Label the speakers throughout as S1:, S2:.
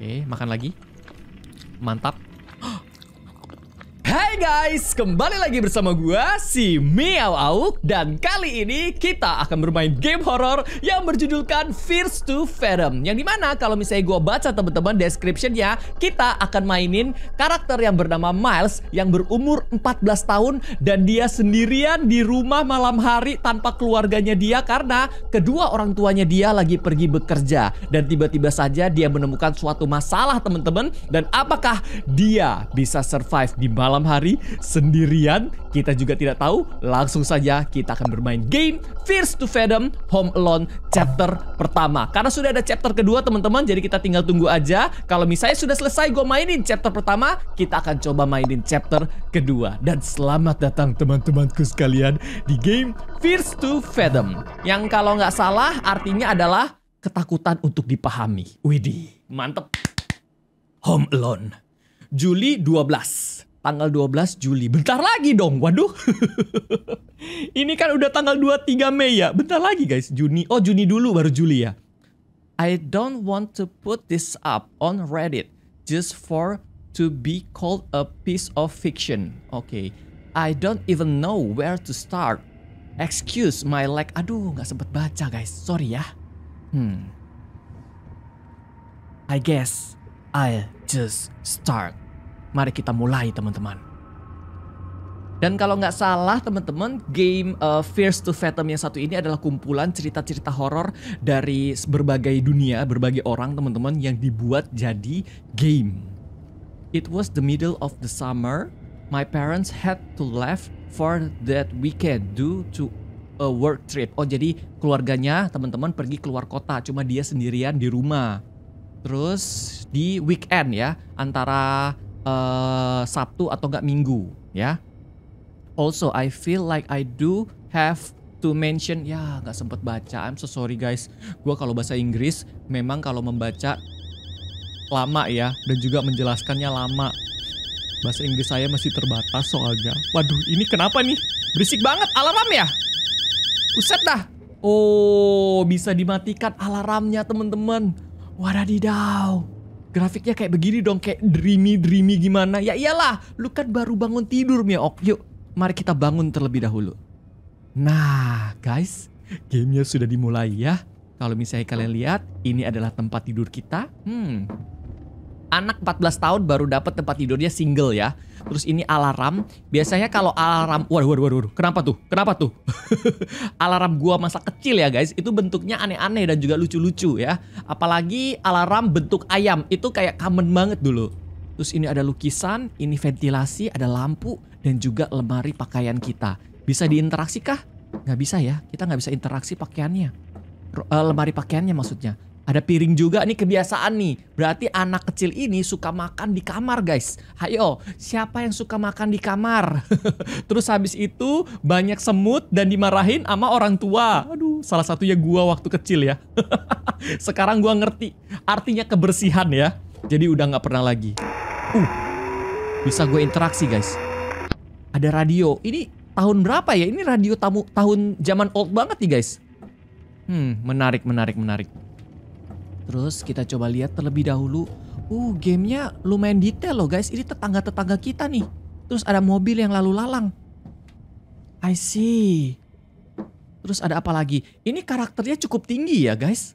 S1: Oke, makan lagi. Mantap. Ha! Hai guys, kembali lagi bersama gua si Miao Auk dan kali ini kita akan bermain game horor yang berjudulkan Fears to Venom. Yang dimana kalau misalnya gua baca teman-teman descriptionnya, kita akan mainin karakter yang bernama Miles yang berumur 14 tahun dan dia sendirian di rumah malam hari tanpa keluarganya dia karena kedua orang tuanya dia lagi pergi bekerja dan tiba-tiba saja dia menemukan suatu masalah teman-teman dan apakah dia bisa survive di malam hari hari sendirian. Kita juga tidak tahu. Langsung saja kita akan bermain game Fears to Fathom Home Alone chapter pertama. Karena sudah ada chapter kedua teman-teman, jadi kita tinggal tunggu aja. Kalau misalnya sudah selesai gue mainin chapter pertama, kita akan coba mainin chapter kedua. Dan selamat datang teman-temanku sekalian di game Fears to Fathom. Yang kalau nggak salah artinya adalah ketakutan untuk dipahami. Widih, mantep. Home Alone. Juli 12 tanggal 12 Juli. Bentar lagi dong. Waduh. ini kan udah tanggal 23 Mei ya. Bentar lagi guys. Juni. Oh, Juni dulu baru Juli ya. I don't want to put this up on Reddit just for to be called a piece of fiction. Okay. I don't even know where to start. Excuse my lack. Aduh, nggak sempet baca guys. Sorry ya. Hmm. I guess I'll just start. Mari kita mulai teman-teman. Dan kalau nggak salah teman-teman, game uh, Fears to Fathom yang satu ini adalah kumpulan cerita-cerita horor dari berbagai dunia, berbagai orang teman-teman yang dibuat jadi game. It was the middle of the summer. My parents had to left for that weekend due to a work trip. Oh jadi keluarganya teman-teman pergi keluar kota, cuma dia sendirian di rumah. Terus di weekend ya antara Eh, Sabtu atau enggak Minggu ya. Also I feel like I do have to mention ya nggak sempet baca. I'm so sorry guys. Gua kalau bahasa Inggris memang kalau membaca lama ya dan juga menjelaskannya lama. Bahasa Inggris saya masih terbatas soalnya. Waduh, ini kenapa nih? Berisik banget alarm ya? Uset dah. Oh, bisa dimatikan alarmnya teman-teman. Wadadidaw grafiknya kayak begini dong kayak dreamy dreamy gimana ya iyalah lu kan baru bangun tidur Miok yuk mari kita bangun terlebih dahulu nah guys gamenya sudah dimulai ya kalau misalnya kalian lihat ini adalah tempat tidur kita hmm anak 14 tahun baru dapat tempat tidurnya single ya. Terus ini alarm. Biasanya kalau alarm, waduh, waduh, waduh, waduh. kenapa tuh? Kenapa tuh? alarm gua masa kecil ya guys, itu bentuknya aneh-aneh dan juga lucu-lucu ya. Apalagi alarm bentuk ayam, itu kayak common banget dulu. Terus ini ada lukisan, ini ventilasi, ada lampu, dan juga lemari pakaian kita. Bisa diinteraksi kah? Nggak bisa ya, kita nggak bisa interaksi pakaiannya. Uh, lemari pakaiannya maksudnya. Ada piring juga nih kebiasaan nih. Berarti anak kecil ini suka makan di kamar guys. Hayo, siapa yang suka makan di kamar? Terus habis itu banyak semut dan dimarahin sama orang tua. Aduh, salah satunya gua waktu kecil ya. Sekarang gua ngerti artinya kebersihan ya. Jadi udah nggak pernah lagi. Uh, bisa gue interaksi guys. Ada radio. Ini tahun berapa ya? Ini radio tamu tahun zaman old banget nih guys. Hmm, menarik, menarik, menarik. Terus kita coba lihat terlebih dahulu. Uh, gamenya lumayan detail loh guys. Ini tetangga-tetangga kita nih. Terus ada mobil yang lalu lalang. I see. Terus ada apa lagi? Ini karakternya cukup tinggi ya guys.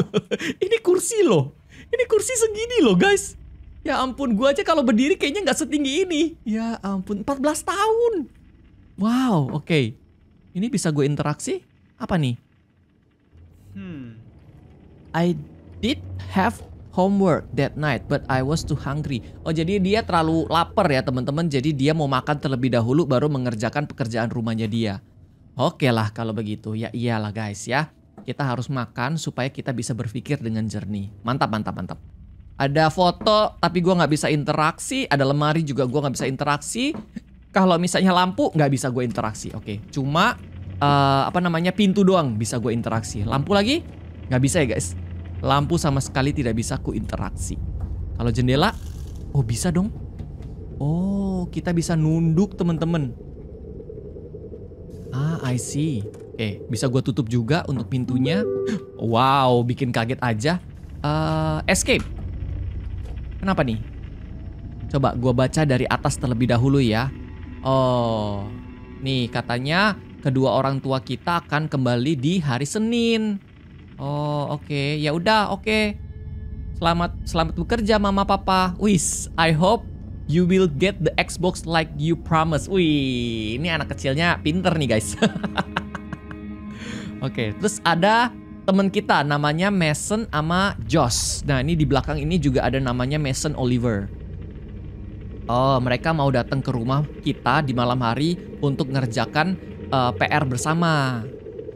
S1: ini kursi loh. Ini kursi segini loh guys. Ya ampun, gua aja kalau berdiri kayaknya nggak setinggi ini. Ya ampun, 14 tahun. Wow, oke. Okay. Ini bisa gue interaksi? Apa nih? Hmm. I did have homework that night but I was too hungry. Oh jadi dia terlalu lapar ya teman-teman jadi dia mau makan terlebih dahulu baru mengerjakan pekerjaan rumahnya dia. Oke okay lah kalau begitu ya iyalah guys ya. Kita harus makan supaya kita bisa berpikir dengan jernih. Mantap mantap mantap. Ada foto tapi gue nggak bisa interaksi. Ada lemari juga gue nggak bisa interaksi. Kalau misalnya lampu nggak bisa gue interaksi. Oke okay. cuma uh, apa namanya pintu doang bisa gue interaksi. Lampu lagi nggak bisa ya guys. Lampu sama sekali tidak bisa ku interaksi. Kalau jendela, oh bisa dong. Oh, kita bisa nunduk teman-teman. Ah, I see. Oke, bisa gue tutup juga untuk pintunya. Wow, bikin kaget aja. Uh, escape. Kenapa nih? Coba gue baca dari atas terlebih dahulu ya. Oh, nih katanya kedua orang tua kita akan kembali di hari Senin. Oh, oke. Okay. Ya udah, oke. Okay. Selamat selamat bekerja Mama Papa. Wis, I hope you will get the Xbox like you promise. Wih, ini anak kecilnya pinter nih, guys. oke, okay. terus ada teman kita namanya Mason ama Josh. Nah, ini di belakang ini juga ada namanya Mason Oliver. Oh, mereka mau datang ke rumah kita di malam hari untuk ngerjakan uh, eh, PR bersama.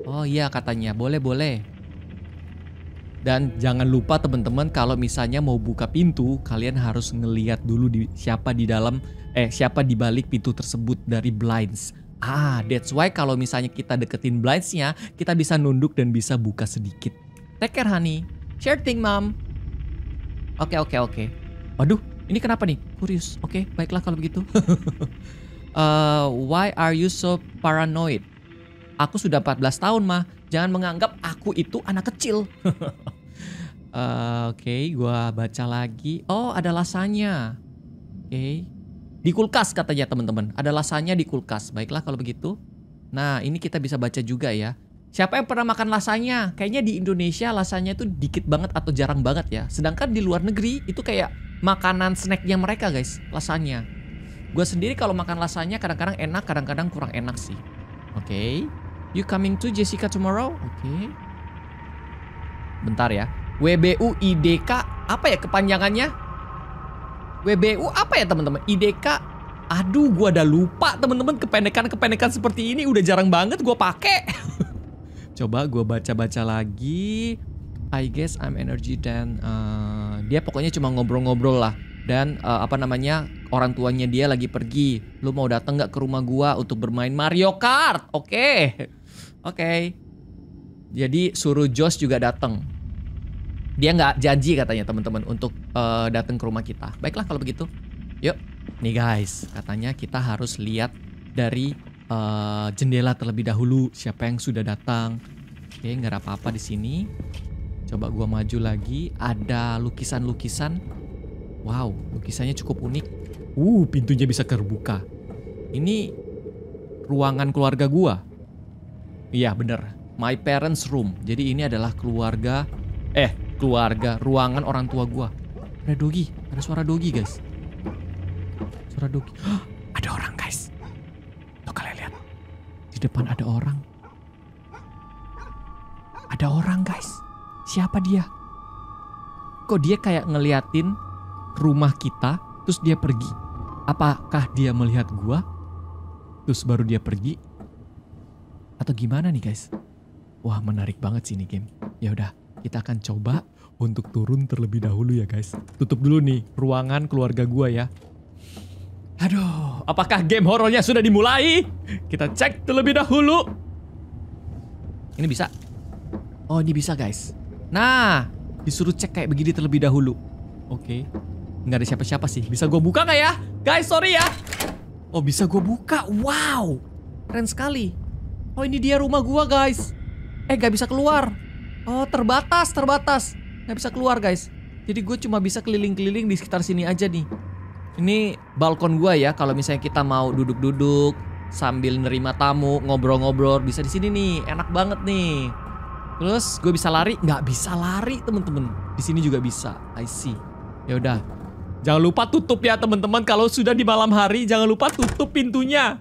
S1: Oh iya katanya, boleh-boleh. Dan jangan lupa teman-teman kalau misalnya mau buka pintu, kalian harus ngeliat dulu di, siapa di dalam eh siapa di balik pintu tersebut dari blinds. Ah, that's why kalau misalnya kita deketin blindsnya, kita bisa nunduk dan bisa buka sedikit. Take care, honey. share thing, mom. Oke, oke, oke. Waduh, ini kenapa nih? Kurius. Oke, okay, baiklah kalau begitu. uh, why are you so paranoid? Aku sudah 14 tahun mah, jangan menganggap aku itu anak kecil. uh, Oke, okay, gua baca lagi. Oh, ada lasanya. Oke. Okay. Di kulkas katanya teman-teman. Ada lasanya di kulkas. Baiklah kalau begitu. Nah, ini kita bisa baca juga ya. Siapa yang pernah makan lasanya? Kayaknya di Indonesia lasanya itu dikit banget atau jarang banget ya. Sedangkan di luar negeri itu kayak makanan snacknya mereka guys, lasanya. Gue sendiri kalau makan lasanya kadang-kadang enak, kadang-kadang kurang enak sih. Oke. Okay. You coming to Jessica tomorrow? Oke. Okay. Bentar ya. WBU IDK apa ya kepanjangannya? WBU apa ya teman-teman? IDK Aduh, gua ada lupa teman-teman kependekan-kependekan seperti ini udah jarang banget gua pakai. Coba gua baca-baca lagi. I guess I'm energy dan uh, dia pokoknya cuma ngobrol-ngobrol lah dan uh, apa namanya orang tuanya dia lagi pergi. Lu mau datang nggak ke rumah gua untuk bermain Mario Kart? Oke. Okay. Oke. Okay. Jadi suruh Jos juga datang. Dia nggak janji katanya teman-teman untuk uh, eh, datang ke rumah kita. Baiklah kalau begitu. Yuk. Nih guys, katanya kita harus lihat dari uh, jendela terlebih dahulu siapa yang sudah datang. Oke, okay, nggak apa-apa di sini. Coba gua maju lagi. Ada lukisan-lukisan. Wow, lukisannya cukup unik. Uh, pintunya bisa terbuka. Ini ruangan keluarga gua. Iya bener. My parents room. Jadi ini adalah keluarga. Eh keluarga. Ruangan orang tua gue. Ada dogi. Ada suara dogi guys. Suara dogi. ada orang guys. Tuh kalian lihat. Di depan ada orang. Ada orang guys. Siapa dia? Kok dia kayak ngeliatin rumah kita. Terus dia pergi. Apakah dia melihat gue? Terus baru dia pergi atau gimana nih guys? Wah menarik banget sih ini game. Ya udah kita akan coba untuk turun terlebih dahulu ya guys. Tutup dulu nih ruangan keluarga gua ya. Aduh, apakah game horornya sudah dimulai? Kita cek terlebih dahulu. Ini bisa. Oh, ini bisa guys. Nah, disuruh cek kayak begini terlebih dahulu. Oke. Okay. Nggak ada siapa-siapa sih. Bisa gua buka nggak ya? Guys, sorry ya. Oh, bisa gue buka. Wow. Keren sekali. Oh ini dia rumah gua guys. Eh gak bisa keluar. Oh terbatas terbatas. Gak bisa keluar guys. Jadi gue cuma bisa keliling-keliling di sekitar sini aja nih. Ini balkon gua ya. Kalau misalnya kita mau duduk-duduk sambil nerima tamu, ngobrol-ngobrol bisa di sini nih. Enak banget nih. Terus gue bisa lari? Gak bisa lari temen-temen. Di sini juga bisa. I see. Ya udah. Jangan lupa tutup ya teman-teman. Kalau sudah di malam hari, jangan lupa tutup pintunya.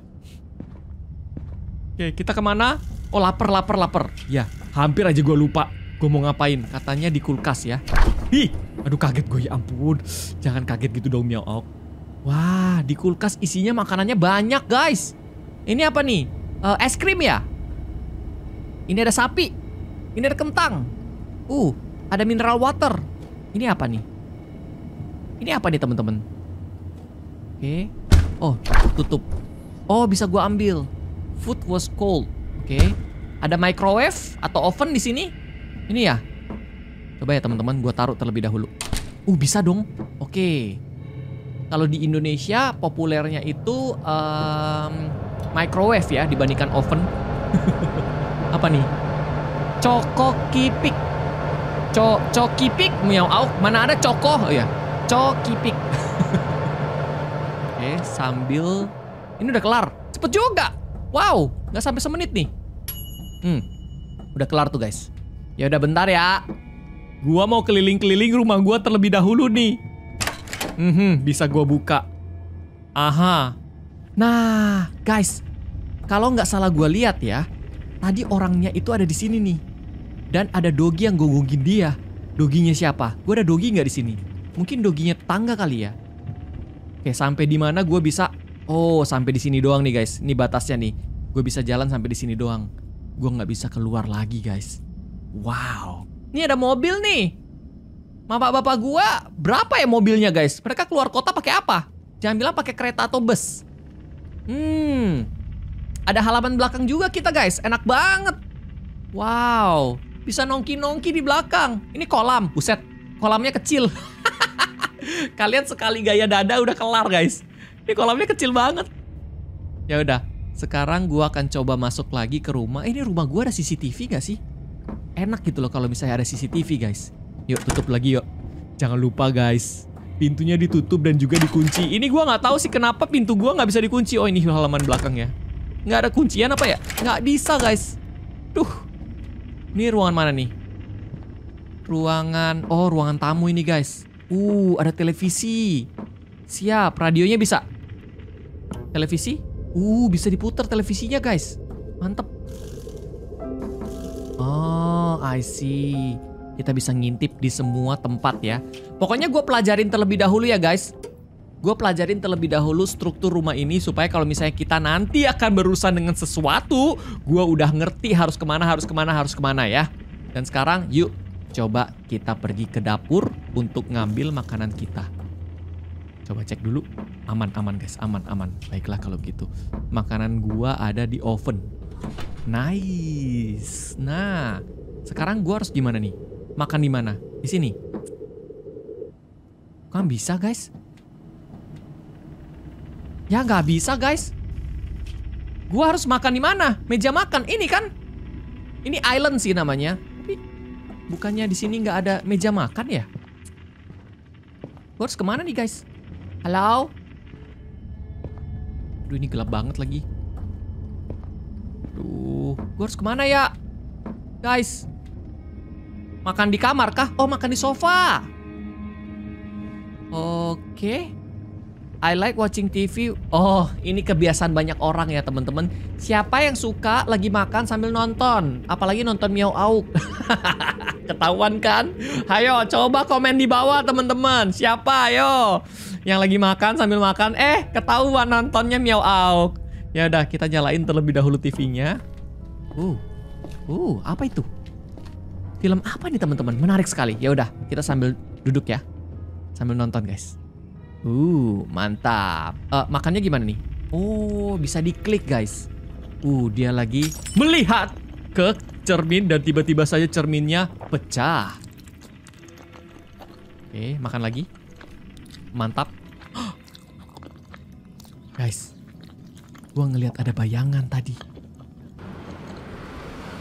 S1: Oke, kita kemana? Oh, lapar, lapar, lapar. Ya, hampir aja gue lupa. Gue mau ngapain? Katanya di kulkas ya. Hi, aduh kaget gue ya ampun. Jangan kaget gitu dong, Miaok. Wah, di kulkas isinya makanannya banyak, guys. Ini apa nih? Uh, es krim ya? Ini ada sapi. Ini ada kentang. Uh, ada mineral water. Ini apa nih? Ini apa nih, teman-teman? Oke. Okay. Oh, tutup. Oh, bisa gue ambil. Food was cold. Oke. Okay. Ada microwave atau oven di sini? Ini ya. Coba ya teman-teman, gua taruh terlebih dahulu. Uh bisa dong. Oke. Okay. Kalau di Indonesia populernya itu um, microwave ya dibandingkan oven. Apa nih? Coko kipik. Co cokipik miau auk. Mana ada coko? Oh ya. Cokipik. Oke, okay, sambil ini udah kelar. Cepet juga. Wow, nggak sampai semenit nih. Hmm, udah kelar tuh guys. Ya udah bentar ya. Gua mau keliling-keliling rumah gua terlebih dahulu nih. Hmm, bisa gua buka. Aha. Nah, guys, kalau nggak salah gua lihat ya, tadi orangnya itu ada di sini nih. Dan ada dogi yang gonggongin dia. Doginya siapa? Gua ada dogi nggak di sini? Mungkin doginya tangga kali ya. Oke, sampai di mana gua bisa Oh, sampai di sini doang nih guys. Ini batasnya nih. Gue bisa jalan sampai di sini doang. Gue nggak bisa keluar lagi guys. Wow. Ini ada mobil nih. Bapak-bapak gue berapa ya mobilnya guys? Mereka keluar kota pakai apa? Jangan bilang pakai kereta atau bus. Hmm. Ada halaman belakang juga kita guys. Enak banget. Wow. Bisa nongki-nongki di belakang. Ini kolam. Buset. Kolamnya kecil. Kalian sekali gaya dada udah kelar guys. Ini kolamnya kecil banget. Ya udah, sekarang gua akan coba masuk lagi ke rumah. Eh, ini rumah gua ada CCTV gak sih? Enak gitu loh kalau misalnya ada CCTV, guys. Yuk, tutup lagi yuk. Jangan lupa, guys. Pintunya ditutup dan juga dikunci. Ini gua nggak tahu sih kenapa pintu gua nggak bisa dikunci. Oh, ini halaman belakang ya. Nggak ada kuncian apa ya? Nggak bisa, guys. Duh. Ini ruangan mana nih? Ruangan... Oh, ruangan tamu ini, guys. Uh, ada televisi. Siap, radionya bisa. Televisi? Uh, bisa diputar televisinya, guys. Mantep. Oh, I see. Kita bisa ngintip di semua tempat ya. Pokoknya gue pelajarin terlebih dahulu ya, guys. Gue pelajarin terlebih dahulu struktur rumah ini supaya kalau misalnya kita nanti akan berurusan dengan sesuatu, gue udah ngerti harus kemana, harus kemana, harus kemana ya. Dan sekarang yuk coba kita pergi ke dapur untuk ngambil makanan kita. Coba cek dulu. Aman, aman guys. Aman, aman. Baiklah kalau begitu. Makanan gua ada di oven. Nice. Nah, sekarang gua harus gimana nih? Makan di mana? Di sini. Kan bisa, guys. Ya nggak bisa, guys. Gua harus makan di mana? Meja makan ini kan? Ini island sih namanya. Tapi bukannya di sini nggak ada meja makan ya? Gue harus kemana nih guys? Halo? Aduh, ini gelap banget lagi. Aduh, gue harus kemana ya? Guys. Makan di kamar kah? Oh, makan di sofa. Oke. Okay. I like watching TV. Oh, ini kebiasaan banyak orang ya teman-teman. Siapa yang suka lagi makan sambil nonton? Apalagi nonton Miau Auk. Ketahuan kan? Ayo, coba komen di bawah teman-teman. Siapa? Ayo yang lagi makan sambil makan eh ketahuan nontonnya miau auk ya udah kita nyalain terlebih dahulu TV-nya uh uh apa itu film apa nih teman-teman menarik sekali ya udah kita sambil duduk ya sambil nonton guys uh mantap uh, makannya gimana nih oh bisa diklik guys uh dia lagi melihat ke cermin dan tiba-tiba saja cerminnya pecah oke makan lagi mantap. Guys, gue ngelihat ada bayangan tadi.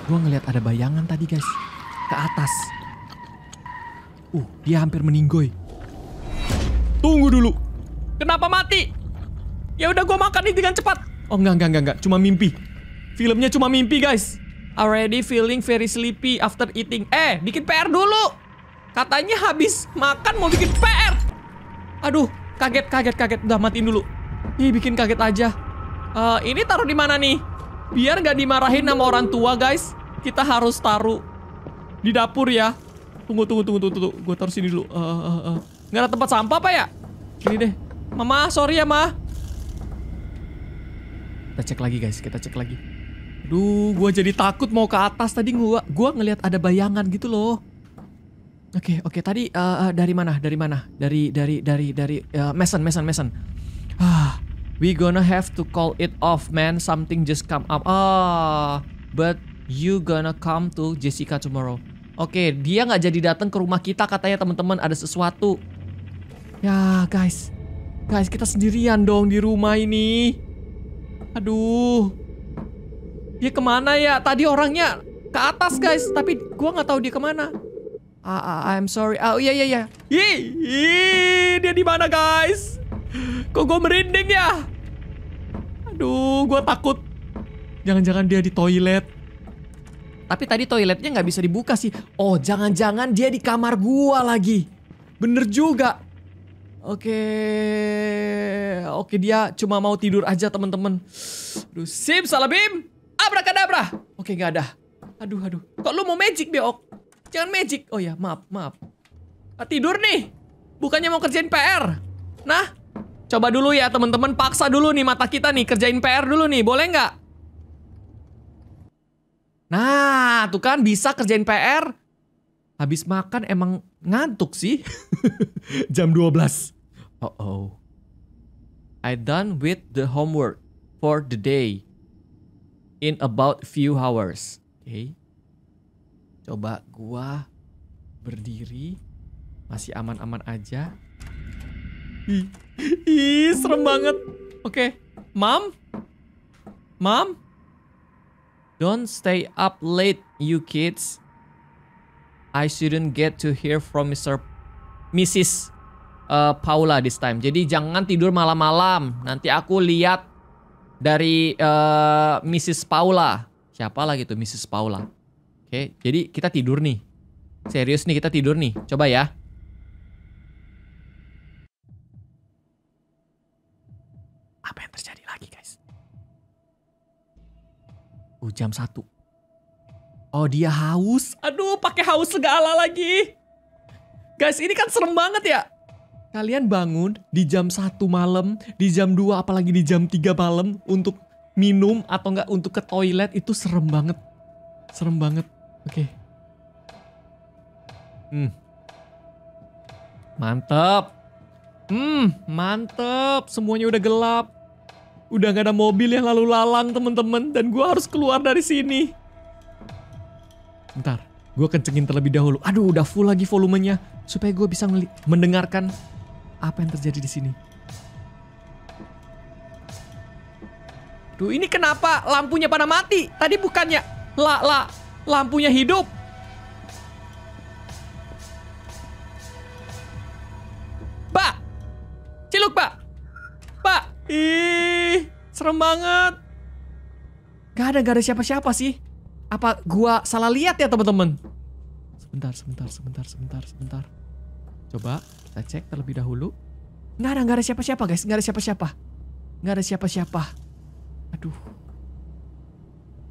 S1: Gue ngelihat ada bayangan tadi guys, ke atas. Uh, dia hampir meninggoy. Tunggu dulu. Kenapa mati? Ya udah gue makan ini dengan cepat. Oh nggak enggak enggak enggak, cuma mimpi. Filmnya cuma mimpi guys. Already feeling very sleepy after eating. Eh, bikin PR dulu. Katanya habis makan mau bikin PR. Aduh, kaget, kaget, kaget. Udah matiin dulu. Ih, bikin kaget aja. Uh, ini taruh di mana nih? Biar nggak dimarahin sama orang tua, guys. Kita harus taruh di dapur ya. Tunggu, tunggu, tunggu, tunggu, tunggu. Gue taruh sini dulu. Uh, uh, uh. Nggak ada tempat sampah apa ya? Ini deh. Mama, sorry ya, Ma. Kita cek lagi, guys. Kita cek lagi. Duh, gue jadi takut mau ke atas tadi. Gue gua ngelihat ada bayangan gitu loh. Oke, okay, oke. Okay. Tadi uh, dari mana? Dari mana? Dari dari dari dari uh, Mason, Mason, Mason. Ah, we gonna have to call it off, man. Something just come up. Ah, but you gonna come to Jessica tomorrow. Oke, okay, dia nggak jadi datang ke rumah kita katanya teman-teman ada sesuatu. Ya, guys. Guys, kita sendirian dong di rumah ini. Aduh. Dia kemana ya? Tadi orangnya ke atas, guys. Tapi gua nggak tahu dia kemana. Ah, ah, I'm sorry. Oh iya iya iya. Ih, dia di mana guys? Kok gue merinding ya? Aduh, gue takut. Jangan-jangan dia di toilet. Tapi tadi toiletnya nggak bisa dibuka sih. Oh, jangan-jangan dia di kamar gua lagi. Bener juga. Oke, okay. oke okay, dia cuma mau tidur aja teman-teman. Aduh, sim salabim, abrakadabra. Oke okay, nggak ada. Aduh aduh, kok lu mau magic beok? Jangan magic. Oh ya, maaf, maaf. Ah, tidur nih. Bukannya mau kerjain PR. Nah, coba dulu ya teman-teman. Paksa dulu nih mata kita nih. Kerjain PR dulu nih. Boleh nggak? Nah, tuh kan bisa kerjain PR. Habis makan emang ngantuk sih. Jam 12. Oh oh. I done with the homework for the day in about few hours. Okay coba gua berdiri masih aman-aman aja. Ih, ih serem banget. Oke, okay. Mom? Mom? Don't stay up late, you kids. I shouldn't get to hear from Mr. Mrs. Uh, Paula this time. Jadi jangan tidur malam-malam. Nanti aku lihat dari uh, Mrs. Paula. Siapa lagi tuh Mrs. Paula? Oke, jadi kita tidur nih. Serius nih, kita tidur nih. Coba ya. Apa yang terjadi lagi, guys? Oh, jam satu. Oh, dia haus. Aduh, pakai haus segala lagi. Guys, ini kan serem banget ya. Kalian bangun di jam satu malam, di jam 2 apalagi di jam 3 malam untuk minum atau enggak untuk ke toilet itu serem banget. Serem banget. Oke. Okay. Hmm. Mantap. Hmm, mantap. Semuanya udah gelap. Udah nggak ada mobil yang lalu lalang, temen-temen. Dan gue harus keluar dari sini. Bentar. Gue kencengin terlebih dahulu. Aduh, udah full lagi volumenya. Supaya gue bisa mendengarkan apa yang terjadi di sini. Duh, ini kenapa lampunya pada mati? Tadi bukannya la la Lampunya hidup. Pak. Ciluk, Pak. Pak. Ih, serem banget. Gak ada, gak ada siapa-siapa sih. Apa gua salah lihat ya, teman-teman? Sebentar, sebentar, sebentar, sebentar, sebentar. Coba kita cek terlebih dahulu. Gak ada, gak ada siapa-siapa guys. gak ada siapa-siapa. Gak ada siapa-siapa. Aduh.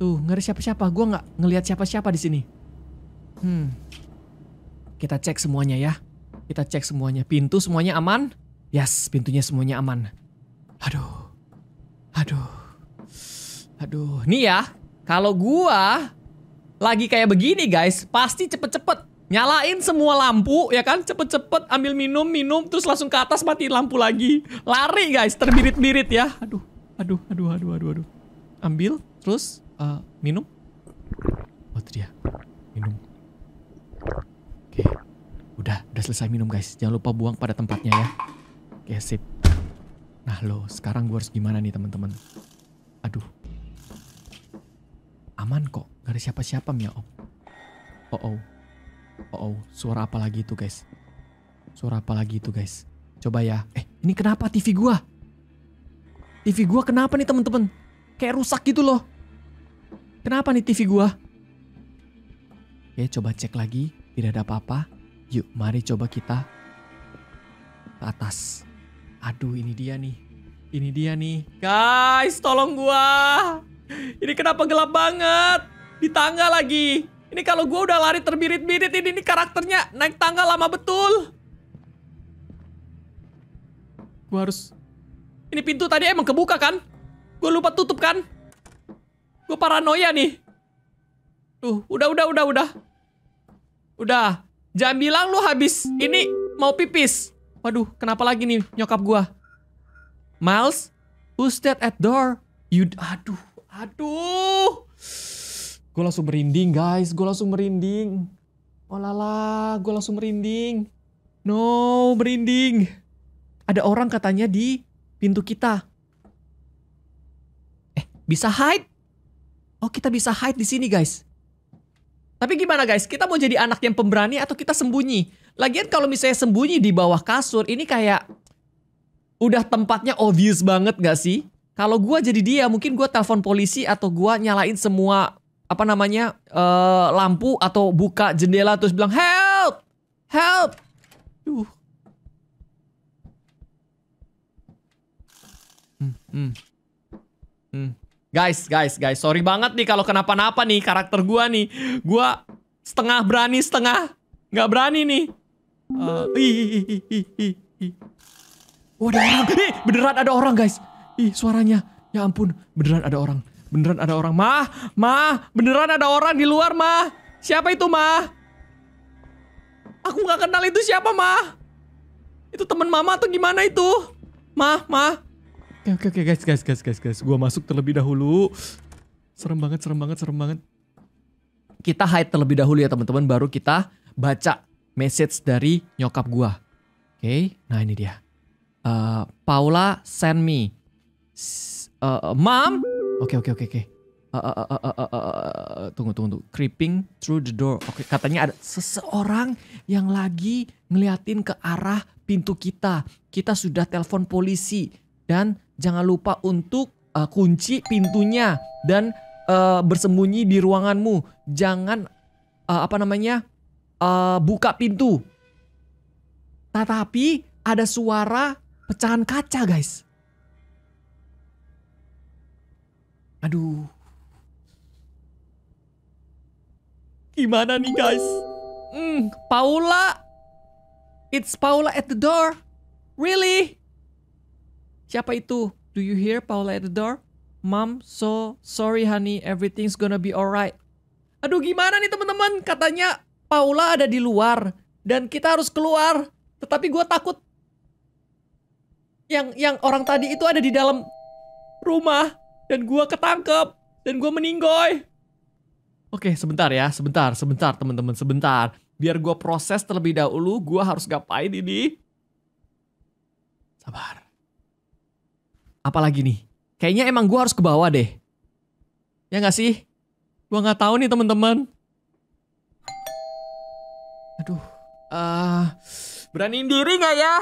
S1: Tuh, nggak ada siapa-siapa. Gue nggak ngelihat siapa-siapa di sini. Hmm. Kita cek semuanya ya. Kita cek semuanya. Pintu semuanya aman? Yes, pintunya semuanya aman. Aduh. Aduh. Aduh. Nih ya, kalau gua lagi kayak begini guys, pasti cepet-cepet. Nyalain semua lampu, ya kan? Cepet-cepet ambil minum, minum, terus langsung ke atas mati lampu lagi. Lari guys, terbirit-birit ya. Aduh, aduh, aduh, aduh, aduh, aduh. Ambil, terus uh, minum? Oh itu dia, minum. Oke, udah, udah selesai minum guys. Jangan lupa buang pada tempatnya ya. Oke, sip. Nah lo, sekarang gue harus gimana nih teman-teman? Aduh, aman kok, gak ada siapa-siapa Mia. Oh oh, oh oh, suara apa lagi itu guys? Suara apa lagi itu guys? Coba ya. Eh, ini kenapa TV gua? TV gua kenapa nih teman-teman? Kayak rusak gitu loh. Kenapa nih TV gua? Oke, ya, coba cek lagi. Tidak ada apa-apa. Yuk, mari coba kita ke atas. Aduh, ini dia nih. Ini dia nih. Guys, tolong gua. Ini kenapa gelap banget? Di tangga lagi. Ini kalau gua udah lari terbirit-birit ini, ini karakternya naik tangga lama betul. Gua harus Ini pintu tadi emang kebuka kan? Gua lupa tutup kan? Gue paranoia nih. Tuh, udah, udah, udah, udah. Udah. Jangan bilang lu habis. Ini mau pipis. Waduh, kenapa lagi nih nyokap gua? Miles, who's that at door? You, aduh, aduh. Gue langsung merinding guys, gue langsung merinding. Oh lala, gue langsung merinding. No, merinding. Ada orang katanya di pintu kita. Eh, bisa hide? Oh kita bisa hide di sini guys. Tapi gimana guys, kita mau jadi anak yang pemberani atau kita sembunyi? Lagian kalau misalnya sembunyi di bawah kasur, ini kayak udah tempatnya obvious banget gak sih? Kalau gue jadi dia, mungkin gue telepon polisi atau gue nyalain semua apa namanya uh, lampu atau buka jendela terus bilang help, help. Hmm, hmm. Guys, guys, guys, sorry banget nih kalau kenapa-napa nih karakter gua nih. Gua setengah berani, setengah nggak berani nih. Uh, ih, ih, ih, ih, ih. Oh, ada orang. Ih, beneran ada orang, guys. Ih, suaranya. Ya ampun, beneran ada orang. Beneran ada orang. Mah, mah, beneran ada orang di luar, mah. Siapa itu, mah? Aku nggak kenal itu siapa, mah. Itu teman mama atau gimana itu? Mah, mah. Oke oke oke guys guys guys guys guys. Gua masuk terlebih dahulu. Serem banget serem banget serem banget. Kita hide terlebih dahulu ya teman-teman baru kita baca message dari nyokap gua. Oke, okay, nah ini dia. Uh, Paula send me. uh, Mom. Oke oke oke oke. Eh, tunggu tunggu tunggu. Creeping through the door. Oke, okay, katanya ada seseorang yang lagi ngeliatin ke arah pintu kita. Kita sudah telepon polisi dan jangan lupa untuk uh, kunci pintunya dan uh, bersembunyi di ruanganmu. Jangan uh, apa namanya uh, buka pintu. Tetapi ada suara pecahan kaca, guys. Aduh. Gimana nih, guys? Hmm, Paula. It's Paula at the door. Really? Siapa itu? Do you hear Paula at the door? Mom, so sorry honey, everything's gonna be alright. Aduh gimana nih teman-teman? Katanya Paula ada di luar dan kita harus keluar. Tetapi gue takut yang yang orang tadi itu ada di dalam rumah dan gue ketangkep dan gue meninggoy. Oke, sebentar ya, sebentar, sebentar teman-teman, sebentar. Biar gue proses terlebih dahulu, gue harus ngapain ini? Sabar. Apalagi nih? Kayaknya emang gue harus ke bawah deh. Ya nggak sih? Gue gak tahu nih teman-teman. Aduh. Uh, beraniin diri gak ya?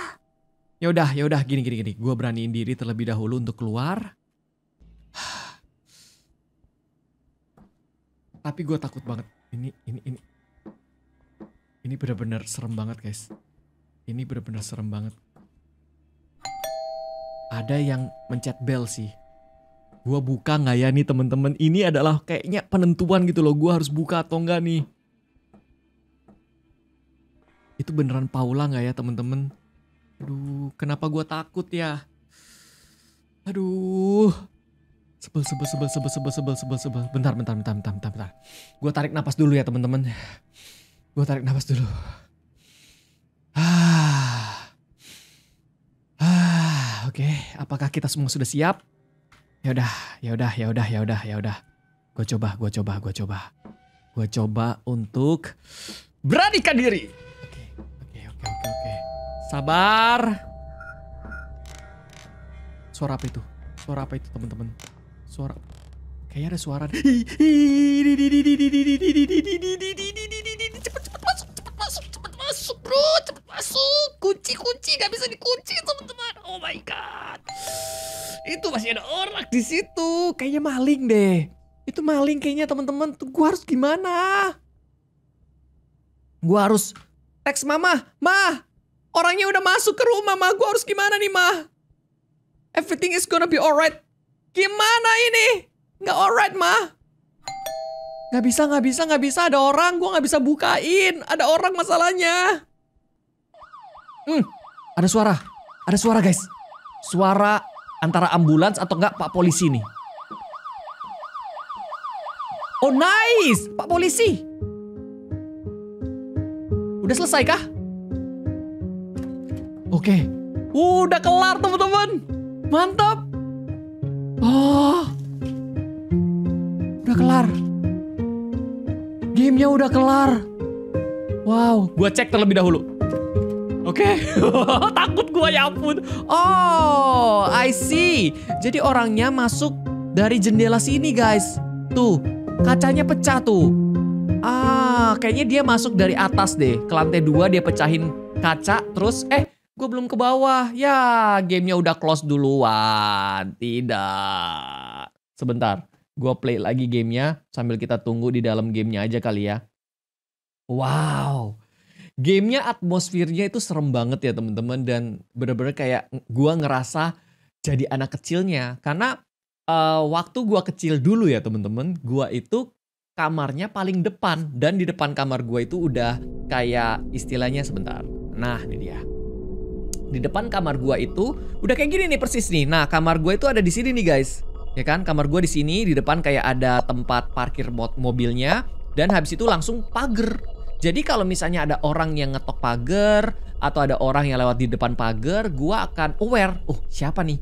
S1: Yaudah, yaudah. Gini, gini, gini. Gue beraniin diri terlebih dahulu untuk keluar. Tapi gue takut banget. Ini, ini, ini. Ini bener-bener serem banget guys. Ini bener-bener serem banget ada yang mencet bell sih. Gua buka nggak ya nih temen-temen? Ini adalah kayaknya penentuan gitu loh. Gua harus buka atau nggak nih? Itu beneran Paula nggak ya temen-temen? Aduh, kenapa gua takut ya? Aduh. Sebel, sebel, sebel, sebel, sebel, sebel, sebel, sebel. Bentar, bentar, bentar, bentar, bentar, bentar. gua tarik nafas dulu ya temen-temen, gua tarik nafas dulu. Ah. Oke, okay, apakah kita semua sudah siap? Ya udah, ya udah, ya udah, ya udah, ya udah. Gua coba, gua coba, gua coba. Gua coba untuk beranikan diri. Oke, okay, oke, okay, oke, okay, oke, oke. Sabar. Suara apa itu? Suara apa itu, teman-teman? Suara Kayaknya ada suara. Cepat cepat masuk, cepat masuk, cepat masuk, bro masuk kunci-kunci nggak bisa dikunci teman-teman oh my god itu masih ada orang di situ kayaknya maling deh itu maling kayaknya teman-teman tuh gua harus gimana gua harus teks mama Ma, orangnya udah masuk ke rumah Ma. gua harus gimana nih Ma? everything is gonna be alright gimana ini nggak alright Ma. Gak bisa, gak bisa, gak bisa. Ada orang, gue nggak bisa bukain. Ada orang masalahnya. Hmm, ada suara. Ada suara guys. Suara antara ambulans atau enggak pak polisi nih. Oh nice, pak polisi. Udah selesai kah? Oke. Udah kelar teman-teman. Mantap. Oh. Udah kelar. Gamenya udah kelar. Wow, gua cek terlebih dahulu. Oke, okay. takut gue ya ampun. Oh, I see. Jadi orangnya masuk dari jendela sini, guys. Tuh, kacanya pecah tuh. Ah, kayaknya dia masuk dari atas deh. Ke lantai dua dia pecahin kaca, terus eh gue belum ke bawah. Ya, gamenya udah close duluan. Tidak. Sebentar, gue play lagi gamenya sambil kita tunggu di dalam gamenya aja kali ya. Wow, gamenya atmosfernya itu serem banget ya teman-teman dan bener-bener kayak gua ngerasa jadi anak kecilnya karena uh, waktu gua kecil dulu ya teman-teman gua itu kamarnya paling depan dan di depan kamar gua itu udah kayak istilahnya sebentar nah ini dia di depan kamar gua itu udah kayak gini nih persis nih nah kamar gua itu ada di sini nih guys ya kan kamar gua di sini di depan kayak ada tempat parkir mobilnya dan habis itu langsung pagar jadi kalau misalnya ada orang yang ngetok pagar atau ada orang yang lewat di depan pagar, gua akan aware, oh siapa nih?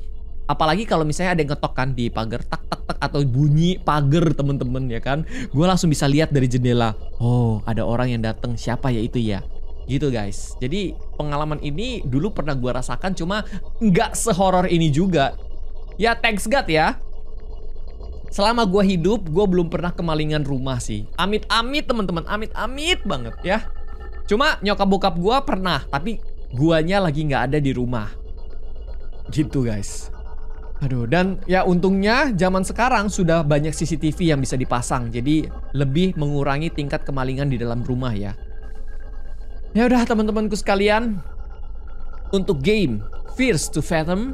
S1: Apalagi kalau misalnya ada yang ngetok kan di pagar tak tak tak atau bunyi pagar temen-temen ya kan, gua langsung bisa lihat dari jendela. Oh ada orang yang datang, siapa ya itu ya? Gitu guys. Jadi pengalaman ini dulu pernah gua rasakan, cuma nggak sehoror ini juga. Ya thanks God ya selama gue hidup gue belum pernah kemalingan rumah sih. Amit-amit teman-teman, amit-amit banget ya. Cuma nyokap bokap gue pernah, tapi guanya lagi nggak ada di rumah. Gitu guys. Aduh, dan ya untungnya zaman sekarang sudah banyak CCTV yang bisa dipasang. Jadi lebih mengurangi tingkat kemalingan di dalam rumah ya. Ya udah teman-temanku sekalian, untuk game Fears to Fathom,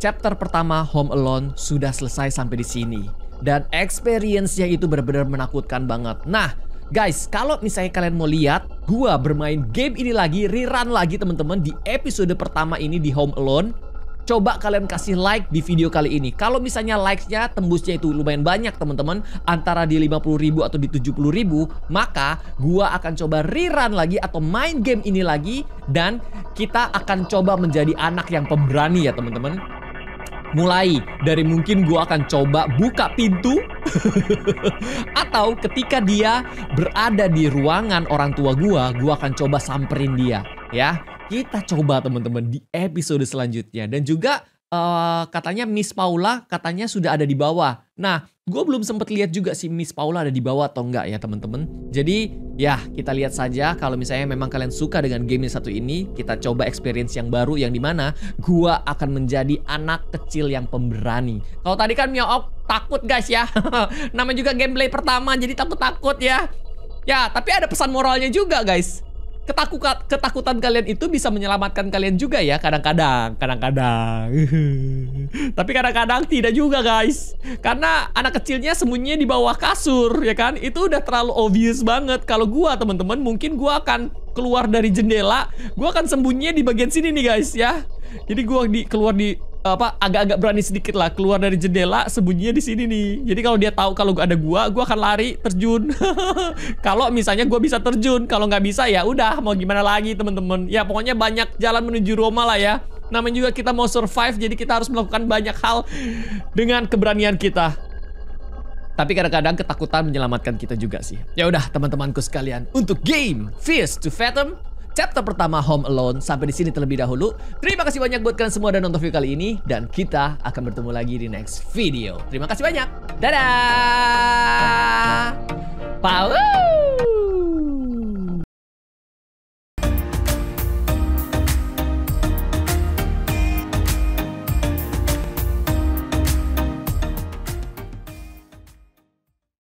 S1: chapter pertama Home Alone sudah selesai sampai di sini. Dan experience-nya itu benar-benar menakutkan banget. Nah, Guys, kalau misalnya kalian mau lihat gua bermain game ini lagi, rerun lagi teman-teman di episode pertama ini di Home Alone, coba kalian kasih like di video kali ini. Kalau misalnya likes-nya tembusnya itu lumayan banyak teman-teman, antara di 50.000 atau di 70.000, maka gua akan coba rerun lagi atau main game ini lagi dan kita akan coba menjadi anak yang pemberani ya teman-teman. Mulai dari mungkin gue akan coba buka pintu atau ketika dia berada di ruangan orang tua gue, gue akan coba samperin dia. Ya, kita coba teman-teman di episode selanjutnya dan juga Eh, katanya Miss Paula katanya sudah ada di bawah. Nah, gue belum sempet lihat juga si Miss Paula ada di bawah atau enggak ya teman-teman. Jadi ya kita lihat saja kalau misalnya memang kalian suka dengan game yang satu ini, kita coba experience yang baru yang dimana gue akan menjadi anak kecil yang pemberani. Kalau tadi kan Miook takut guys ya, nama juga gameplay pertama jadi takut-takut ya. Ya, tapi ada pesan moralnya juga guys ketakutan ketakutan kalian itu bisa menyelamatkan kalian juga ya kadang-kadang kadang-kadang tapi kadang-kadang tidak juga guys karena anak kecilnya sembunyi di bawah kasur ya kan itu udah terlalu obvious banget kalau gua teman-teman mungkin gua akan keluar dari jendela gua akan sembunyi di bagian sini nih guys ya jadi gua di keluar di apa agak-agak berani sedikit lah keluar dari jendela sembunyinya di sini nih. Jadi kalau dia tahu kalau ada gua, gua akan lari terjun. kalau misalnya gua bisa terjun, kalau nggak bisa ya udah mau gimana lagi temen-temen Ya pokoknya banyak jalan menuju Roma lah ya. Namanya juga kita mau survive, jadi kita harus melakukan banyak hal dengan keberanian kita. Tapi kadang-kadang ketakutan menyelamatkan kita juga sih. Ya udah teman-temanku sekalian, untuk game fierce to Fathom chapter pertama Home Alone. Sampai di sini terlebih dahulu. Terima kasih banyak buat kalian semua dan nonton video kali ini. Dan kita akan bertemu lagi di next video. Terima kasih banyak. Dadah! Pau!